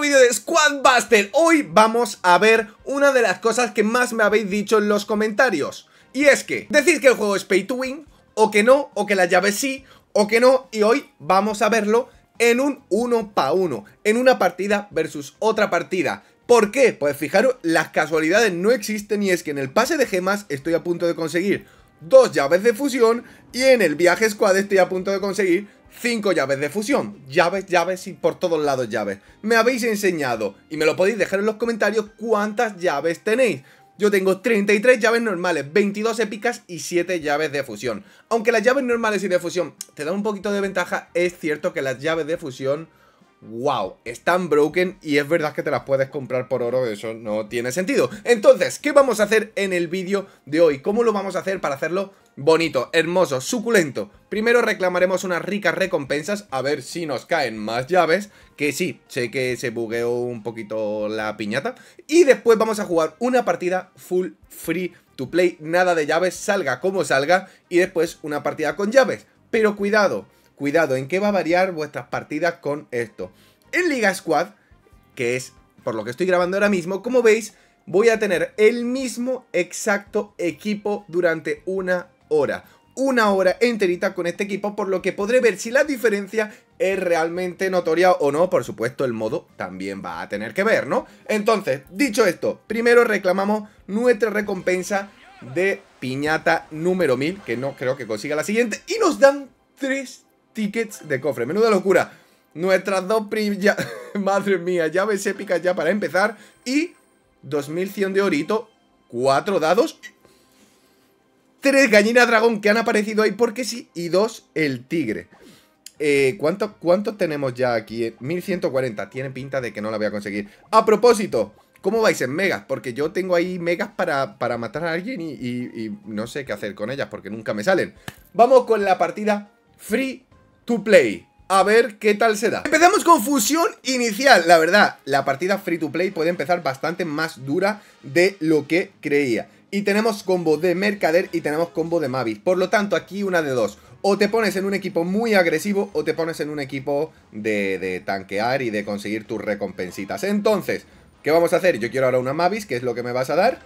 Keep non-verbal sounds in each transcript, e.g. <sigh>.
vídeo de Buster, Hoy vamos a ver una de las cosas que más me habéis dicho en los comentarios Y es que, decís que el juego es pay to win O que no, o que la llaves sí, o que no Y hoy vamos a verlo en un 1 pa 1 En una partida versus otra partida ¿Por qué? Pues fijaros, las casualidades no existen y es que en el pase de gemas estoy a punto de conseguir dos llaves de fusión y en el viaje squad estoy a punto de conseguir 5 llaves de fusión. Llaves, llaves y por todos lados llaves. Me habéis enseñado y me lo podéis dejar en los comentarios cuántas llaves tenéis. Yo tengo 33 llaves normales, 22 épicas y 7 llaves de fusión. Aunque las llaves normales y de fusión te dan un poquito de ventaja, es cierto que las llaves de fusión wow, están broken y es verdad que te las puedes comprar por oro, eso no tiene sentido. Entonces, ¿qué vamos a hacer en el vídeo de hoy? ¿Cómo lo vamos a hacer para hacerlo bonito, hermoso, suculento? Primero reclamaremos unas ricas recompensas, a ver si nos caen más llaves, que sí, sé que se bugueó un poquito la piñata. Y después vamos a jugar una partida full free to play, nada de llaves, salga como salga, y después una partida con llaves. Pero cuidado, cuidado, ¿en qué va a variar vuestras partidas con esto? En Liga Squad, que es por lo que estoy grabando ahora mismo, como veis, voy a tener el mismo exacto equipo durante una hora. Una hora enterita con este equipo, por lo que podré ver si la diferencia es realmente notoria o no. Por supuesto, el modo también va a tener que ver, ¿no? Entonces, dicho esto, primero reclamamos nuestra recompensa de piñata número 1000, que no creo que consiga la siguiente, y nos dan 3 tickets de cofre. Menuda locura. Nuestras dos primas... <laughs> Madre mía, llaves épicas ya para empezar. Y 2100 de orito. Cuatro dados. Tres gallinas dragón que han aparecido ahí porque sí. Y dos, el tigre. Eh, ¿Cuántos tenemos ya aquí? 1140. Eh, Tiene pinta de que no la voy a conseguir. A propósito, ¿cómo vais en megas? Porque yo tengo ahí megas para, matar a alguien y no sé qué hacer con ellas porque nunca me salen. Vamos con la partida free to play. A ver qué tal se da. Empezamos con fusión inicial. La verdad, la partida free to play puede empezar bastante más dura de lo que creía. Y tenemos combo de Mercader y tenemos combo de Mavis. Por lo tanto, aquí una de dos. O te pones en un equipo muy agresivo o te pones en un equipo de, de tanquear y de conseguir tus recompensitas. Entonces, ¿qué vamos a hacer? Yo quiero ahora una Mavis, que es lo que me vas a dar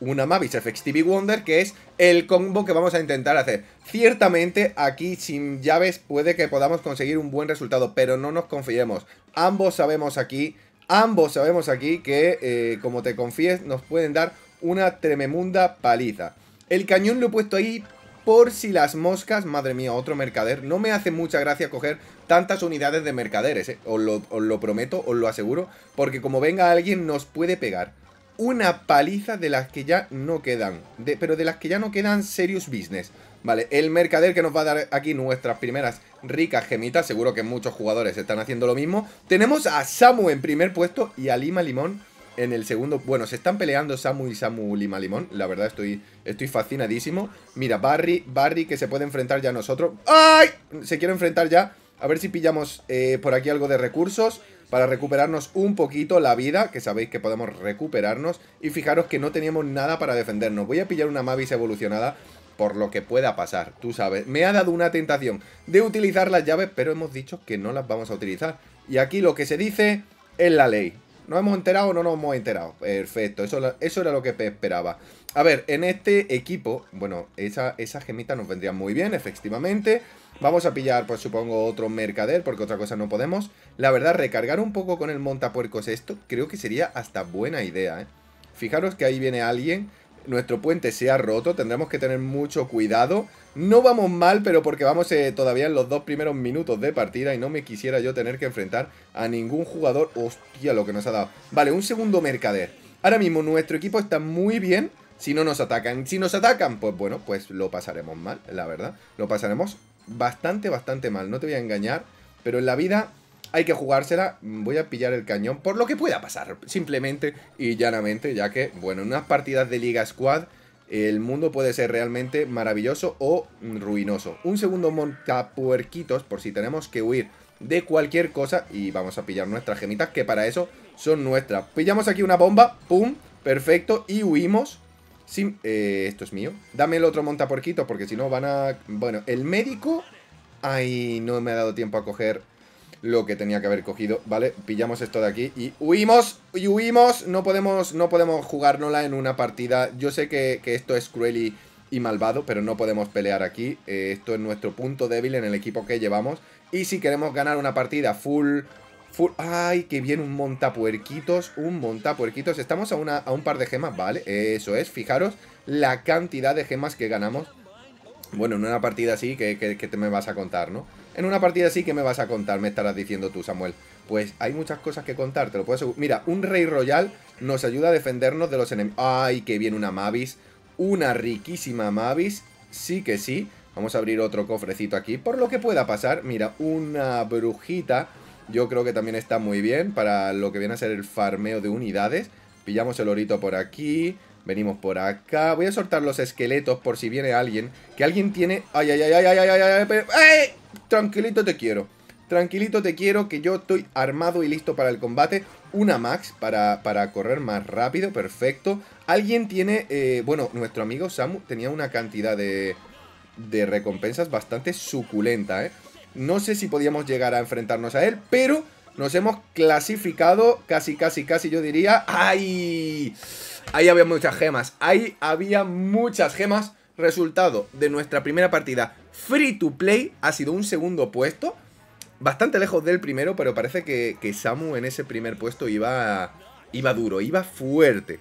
una Mavis FX Wonder, que es el combo que vamos a intentar hacer. Ciertamente aquí sin llaves puede que podamos conseguir un buen resultado, pero no nos confiemos. Ambos sabemos aquí, ambos sabemos aquí que, eh, como te confíes, nos pueden dar una tremenda paliza. El cañón lo he puesto ahí por si las moscas, madre mía, otro mercader. No me hace mucha gracia coger tantas unidades de mercaderes, eh. lo, os lo prometo, os lo aseguro, porque como venga alguien nos puede pegar una paliza de las que ya no quedan. pero de las que ya no quedan serious business. Vale, el mercader que nos va a dar aquí nuestras primeras ricas gemitas. Seguro que muchos jugadores están haciendo lo mismo. Tenemos a Samu en primer puesto y a Lima Limón en el segundo. Bueno, se están peleando Samu y Samu Lima Limón. La verdad estoy, estoy fascinadísimo. Mira, Barry, Barry que se puede enfrentar ya a nosotros. ¡Ay! Se quiere enfrentar ya a ver si pillamos eh, por aquí algo de recursos para recuperarnos un poquito la vida, que sabéis que podemos recuperarnos. Y fijaros que no teníamos nada para defendernos. Voy a pillar una Mavis evolucionada por lo que pueda pasar, tú sabes. Me ha dado una tentación de utilizar las llaves, pero hemos dicho que no las vamos a utilizar. Y aquí lo que se dice es la ley. ¿No hemos enterado o no nos hemos enterado? Perfecto, eso, era lo que esperaba. A ver, en este equipo, bueno, esa, esa gemita nos vendría muy bien, efectivamente. Vamos a pillar, pues supongo, otro mercader, porque otra cosa no podemos. La verdad, recargar un poco con el montapuercos esto, creo que sería hasta buena idea, ¿eh? Fijaros que ahí viene alguien, nuestro puente se ha roto, tendremos que tener mucho cuidado. No vamos mal, pero porque vamos eh, todavía en los dos primeros minutos de partida y no me quisiera yo tener que enfrentar a ningún jugador. Hostia, lo que nos ha dado. Vale, un segundo mercader. Ahora mismo nuestro equipo está muy bien si no nos atacan. Si nos atacan, pues bueno, pues lo pasaremos mal, la verdad. Lo pasaremos bastante, bastante mal, no te voy a engañar, pero en la vida hay que jugársela, voy a pillar el cañón por lo que pueda pasar, simplemente y llanamente, ya que, bueno, en unas partidas de Liga Squad el mundo puede ser realmente maravilloso o ruinoso. Un segundo montapuerquitos por si tenemos que huir de cualquier cosa y vamos a pillar nuestras gemitas que para eso son nuestras. Pillamos aquí una bomba, pum, perfecto, y huimos Sí, eh, esto es mío. Dame el otro montapuerquito porque si no van a... Bueno, el médico... Ay, no me ha dado tiempo a coger lo que tenía que haber cogido, ¿vale? Pillamos esto de aquí y huimos, y huimos. No podemos, no podemos jugárnosla en una partida. Yo sé que, esto es cruel y, malvado, pero no podemos pelear aquí. Eh, esto es nuestro punto débil en el equipo que llevamos. Y si queremos ganar una partida full ¡Ay, qué bien! Un montapuerquitos, un montapuerquitos. Estamos a, una, a un par de gemas, ¿vale? Eso es, fijaros la cantidad de gemas que ganamos. Bueno, en una partida así, que, que, te me vas a contar, no? En una partida así, que me vas a contar? Me estarás diciendo tú, Samuel. Pues hay muchas cosas que contar, te lo puedo asegurar. Mira, un rey royal nos ayuda a defendernos de los enemigos. ¡Ay, qué bien! Una Mavis. Una riquísima Mavis. Sí que sí. Vamos a abrir otro cofrecito aquí. Por lo que pueda pasar, mira, una brujita yo creo que también está muy bien para lo que viene a ser el farmeo de unidades. Pillamos el orito por aquí, venimos por acá. Voy a soltar los esqueletos por si viene alguien. Que alguien tiene... ¡Ay, ay, ay, ay, ay, ay, ay! ay, Tranquilito te quiero. Tranquilito te quiero que yo estoy armado y listo para el combate. Una max para, correr más rápido, perfecto. Alguien tiene... Eh, bueno, nuestro amigo Samu tenía una cantidad de, de recompensas bastante suculenta, ¿eh? No sé si podíamos llegar a enfrentarnos a él, pero nos hemos clasificado casi, casi, casi, yo diría. ¡Ay! Ahí había muchas gemas. Ahí había muchas gemas. Resultado de nuestra primera partida free to play ha sido un segundo puesto. Bastante lejos del primero, pero parece que, Samu en ese primer puesto iba, iba duro, iba fuerte.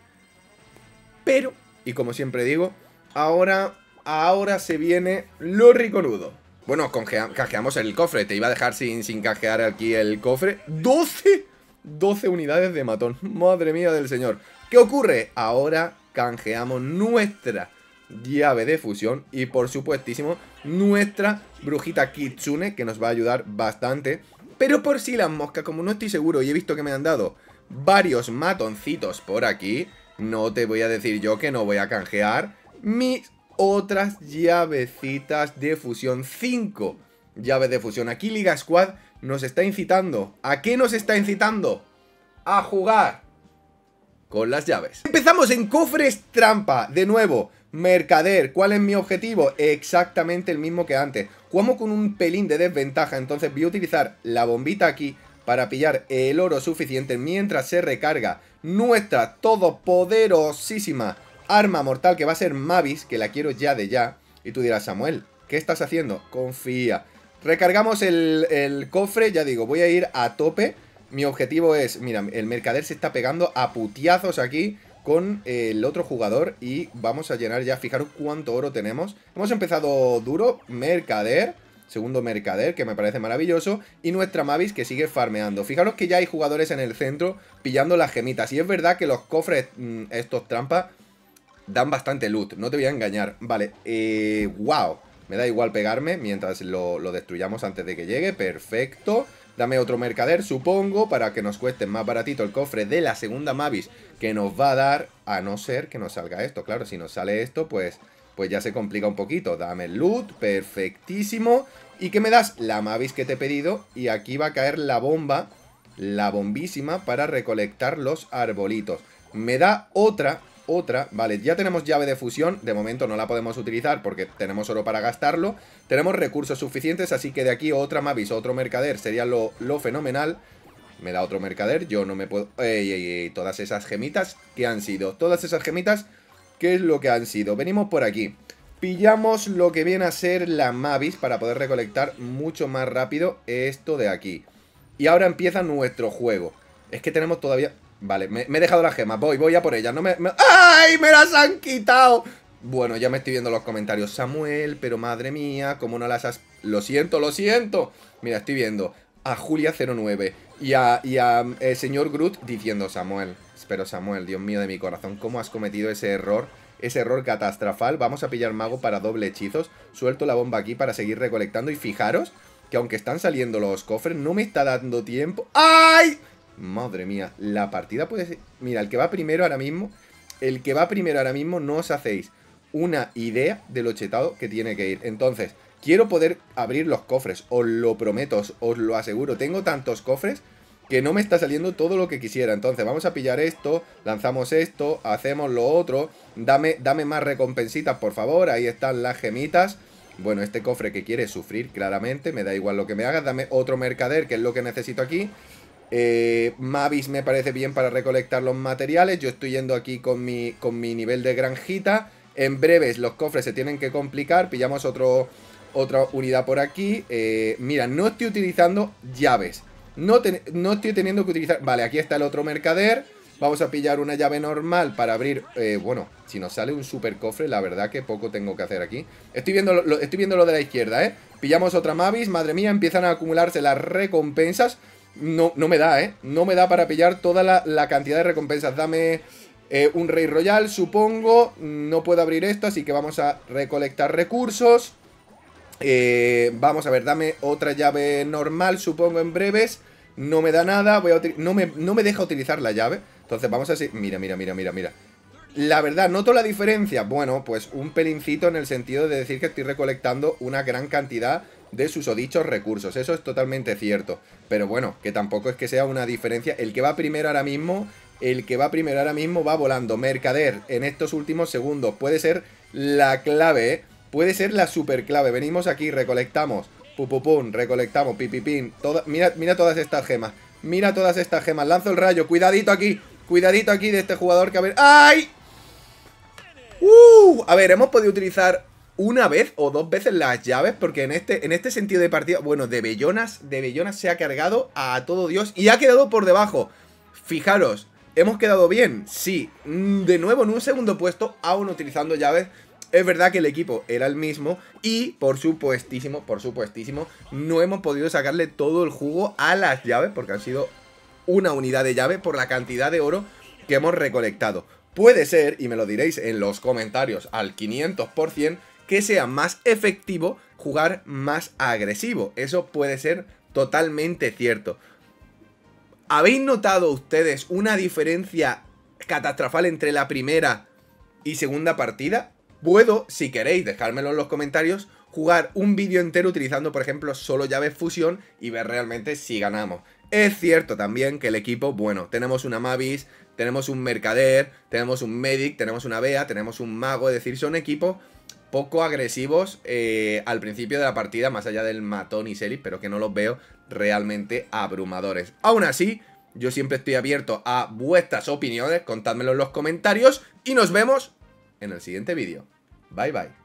Pero, y como siempre digo, ahora, ahora se viene lo riconudo. Bueno, canjeamos el cofre. Te iba a dejar sin, canjear aquí el cofre. ¡12! 12 unidades de matón. Madre mía del señor. ¿Qué ocurre? Ahora canjeamos nuestra llave de fusión y por supuestísimo nuestra brujita Kitsune que nos va a ayudar bastante. Pero por si las moscas, como no estoy seguro y he visto que me han dado varios matoncitos por aquí, no te voy a decir yo que no voy a canjear mis otras llavecitas de fusión. 5 llaves de fusión. Aquí Liga Squad nos está incitando. ¿A qué nos está incitando? A jugar con las llaves. Empezamos en cofres trampa. De nuevo, mercader. ¿Cuál es mi objetivo? Exactamente el mismo que antes. Jugamos con un pelín de desventaja. Entonces voy a utilizar la bombita aquí para pillar el oro suficiente mientras se recarga nuestra todopoderosísima arma mortal que va a ser Mavis, que la quiero ya de ya. Y tú dirás, Samuel, ¿qué estás haciendo? Confía. Recargamos el, cofre, ya digo, voy a ir a tope. Mi objetivo es, mira, el mercader se está pegando a putiazos aquí con eh, el otro jugador y vamos a llenar ya, fijaros cuánto oro tenemos. Hemos empezado duro, mercader, segundo mercader, que me parece maravilloso, y nuestra Mavis que sigue farmeando. Fijaros que ya hay jugadores en el centro pillando las gemitas, y es verdad que los cofres, mm, estos trampas, dan bastante loot, no te voy a engañar. Vale, eh, wow. Me da igual pegarme mientras lo, lo destruyamos antes de que llegue. Perfecto. Dame otro mercader, supongo, para que nos cueste más baratito el cofre de la segunda Mavis que nos va a dar, a no ser que nos salga esto. Claro, si nos sale esto, pues, pues ya se complica un poquito. Dame loot, perfectísimo. ¿Y qué me das? La Mavis que te he pedido. Y aquí va a caer la bomba, la bombísima, para recolectar los arbolitos. Me da otra otra, vale, ya tenemos llave de fusión, de momento no la podemos utilizar porque tenemos oro para gastarlo, tenemos recursos suficientes, así que de aquí otra Mavis, otro mercader, sería lo, lo fenomenal. Me da otro mercader, yo no me puedo... Ey, ey, ey, todas esas gemitas, ¿qué han sido? Todas esas gemitas, ¿qué es lo que han sido? Venimos por aquí. Pillamos lo que viene a ser la Mavis para poder recolectar mucho más rápido esto de aquí. Y ahora empieza nuestro juego. Es que tenemos todavía Vale, me, he dejado la gema. Voy, voy a por ella. No me, ¡Ay! ¡Me las han quitado! Bueno, ya me estoy viendo los comentarios. Samuel, pero madre mía, ¿cómo no las has...? Lo siento, lo siento. Mira, estoy viendo a Julia09 y a, y a eh, señor Groot diciendo Samuel. Pero Samuel, Dios mío de mi corazón, ¿cómo has cometido ese error? Ese error catastrafal Vamos a pillar mago para doble hechizos. Suelto la bomba aquí para seguir recolectando. Y fijaros que aunque están saliendo los cofres, no me está dando tiempo. ¡Ay! Madre mía, la partida puede ser... Mira, el que va primero ahora mismo, el que va primero ahora mismo no os hacéis una idea de lo chetado que tiene que ir. Entonces, quiero poder abrir los cofres, os lo prometo, os, lo aseguro. Tengo tantos cofres que no me está saliendo todo lo que quisiera. Entonces, vamos a pillar esto, lanzamos esto, hacemos lo otro. Dame, dame más recompensitas, por favor. Ahí están las gemitas. Bueno, este cofre que quiere sufrir, claramente. Me da igual lo que me hagas. Dame otro mercader, que es lo que necesito aquí. Eh, Mavis me parece bien para recolectar los materiales. Yo estoy yendo aquí con mi, con mi nivel de granjita. En breves los cofres se tienen que complicar. Pillamos otro, otra unidad por aquí. Eh, mira, no estoy utilizando llaves. No, no, estoy teniendo que utilizar... Vale, aquí está el otro mercader. Vamos a pillar una llave normal para abrir... Eh, bueno, si nos sale un super cofre, la verdad que poco tengo que hacer aquí. Estoy viendo lo, estoy viendo lo de la izquierda, ¿eh? Pillamos otra Mavis. Madre mía, empiezan a acumularse las recompensas no, me da, ¿eh? No me da para pillar toda la, cantidad de recompensas. Dame eh, un rey royal, supongo. No puedo abrir esto, así que vamos a recolectar recursos. Eh, vamos a ver, dame otra llave normal, supongo, en breves. No me da nada, voy no, me, no me deja utilizar la llave. Entonces vamos a... Mira, mira, mira, mira, mira. La verdad, ¿noto la diferencia? Bueno, pues un pelincito en el sentido de decir que estoy recolectando una gran cantidad de sus dichos recursos. Eso es totalmente cierto. Pero bueno, que tampoco es que sea una diferencia. El que va primero ahora mismo, el que va primero ahora mismo va volando. Mercader en estos últimos segundos puede ser la clave, ¿eh? puede ser la super clave. Venimos aquí, recolectamos, pupupum, recolectamos, pipipín. mira, mira todas estas gemas. Mira todas estas gemas. Lanzo el rayo. Cuidadito aquí. Cuidadito aquí de este jugador que a ver... ¡Ay! ¡Uh! A ver, hemos podido utilizar una vez o dos veces las llaves, porque en este, en este sentido de partida bueno, de Bellonas, de Bellonas se ha cargado a todo Dios y ha quedado por debajo. Fijaros, ¿hemos quedado bien? Sí, mm, de nuevo en un segundo puesto, aún utilizando llaves. Es verdad que el equipo era el mismo y, por supuestísimo, por supuestísimo, no hemos podido sacarle todo el jugo a las llaves, porque han sido una unidad de llaves por la cantidad de oro que hemos recolectado. Puede ser, y me lo diréis en los comentarios al 500%, que sea más efectivo jugar más agresivo. Eso puede ser totalmente cierto. ¿Habéis notado ustedes una diferencia catastrofal entre la primera y segunda partida? Puedo, si queréis, dejármelo en los comentarios, jugar un vídeo entero utilizando, por ejemplo, solo llaves fusión y ver realmente si ganamos. Es cierto también que el equipo, bueno, tenemos una Mavis, tenemos un Mercader, tenemos un Medic, tenemos una Bea, tenemos un Mago, es decir, son equipos poco agresivos eh, al principio de la partida, más allá del matón y Selis, pero que no los veo realmente abrumadores. Aún así, yo siempre estoy abierto a vuestras opiniones, contádmelo en los comentarios y nos vemos en el siguiente vídeo. Bye bye.